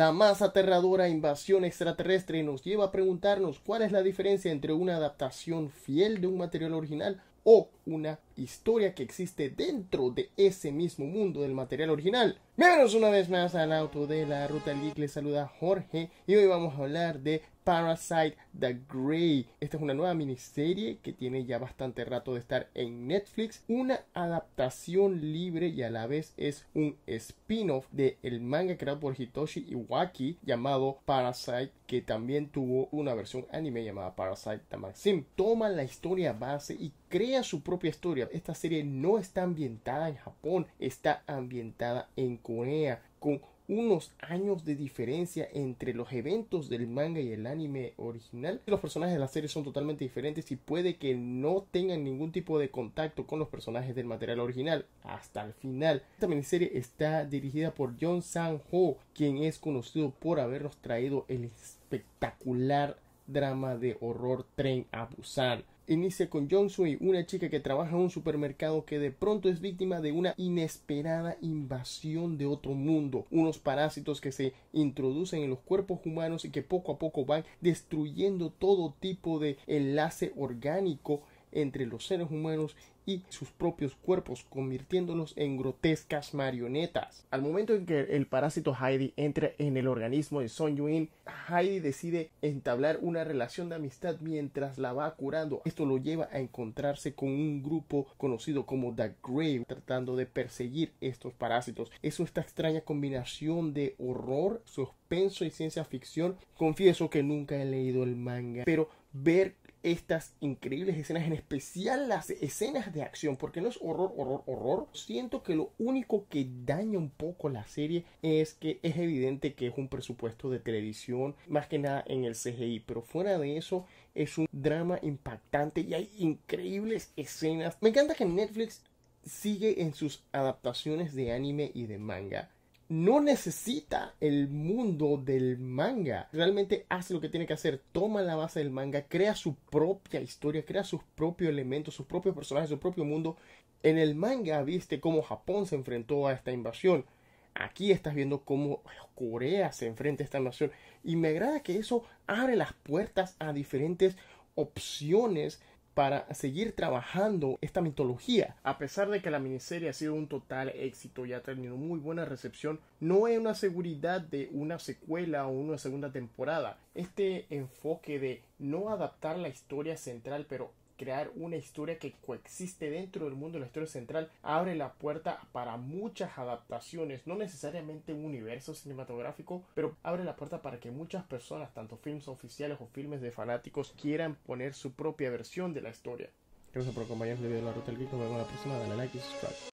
La más aterradora invasión extraterrestre nos lleva a preguntarnos cuál es la diferencia entre una adaptación fiel de un material original o una historia que existe dentro de ese mismo mundo del material original. Bienvenidos una vez más al auto de la ruta del geek, les saluda Jorge y hoy vamos a hablar de Parasite The Grey. Esta es una nueva miniserie que tiene ya bastante rato de estar en Netflix, una adaptación libre y a la vez es un spin-off de el manga creado por Hitoshi Iwaki llamado Parasite que también tuvo una versión anime llamada Parasite The Maxim. Toma la historia base y crea su propia historia. Esta serie no está ambientada en Japón, está ambientada en Corea, con unos años de diferencia entre los eventos del manga y el anime original. Los personajes de la serie son totalmente diferentes y puede que no tengan ningún tipo de contacto con los personajes del material original hasta el final. Esta miniserie está dirigida por John Sang-ho, quien es conocido por habernos traído el espectacular drama de horror Tren Abusar inicia con Johnson, una chica que trabaja en un supermercado que de pronto es víctima de una inesperada invasión de otro mundo, unos parásitos que se introducen en los cuerpos humanos y que poco a poco van destruyendo todo tipo de enlace orgánico entre los seres humanos y sus propios cuerpos, convirtiéndolos en grotescas marionetas. Al momento en que el parásito Heidi entra en el organismo de Son Yuin, Heidi decide entablar una relación de amistad mientras la va curando. Esto lo lleva a encontrarse con un grupo conocido como The Grave, tratando de perseguir estos parásitos. Es esta extraña combinación de horror, suspenso y ciencia ficción. Confieso que nunca he leído el manga, pero ver estas increíbles escenas, en especial las escenas de acción, porque no es horror, horror, horror. Siento que lo único que daña un poco la serie es que es evidente que es un presupuesto de televisión, más que nada en el CGI, pero fuera de eso es un drama impactante y hay increíbles escenas. Me encanta que Netflix sigue en sus adaptaciones de anime y de manga no necesita el mundo del manga. Realmente hace lo que tiene que hacer. Toma la base del manga, crea su propia historia, crea sus propios elementos, sus propios personajes, su propio mundo. En el manga viste cómo Japón se enfrentó a esta invasión. Aquí estás viendo cómo Corea se enfrenta a esta invasión. Y me agrada que eso abre las puertas a diferentes opciones para seguir trabajando esta mitología. A pesar de que la miniserie ha sido un total éxito y ha tenido muy buena recepción, no hay una seguridad de una secuela o una segunda temporada. Este enfoque de no adaptar la historia central pero crear una historia que coexiste dentro del mundo de la historia central abre la puerta para muchas adaptaciones, no necesariamente un universo cinematográfico, pero abre la puerta para que muchas personas, tanto filmes oficiales o filmes de fanáticos, quieran poner su propia versión de la historia. Gracias por acompañarnos en el video de la Ruta del Grito vemos la próxima. Dale like y subscribe.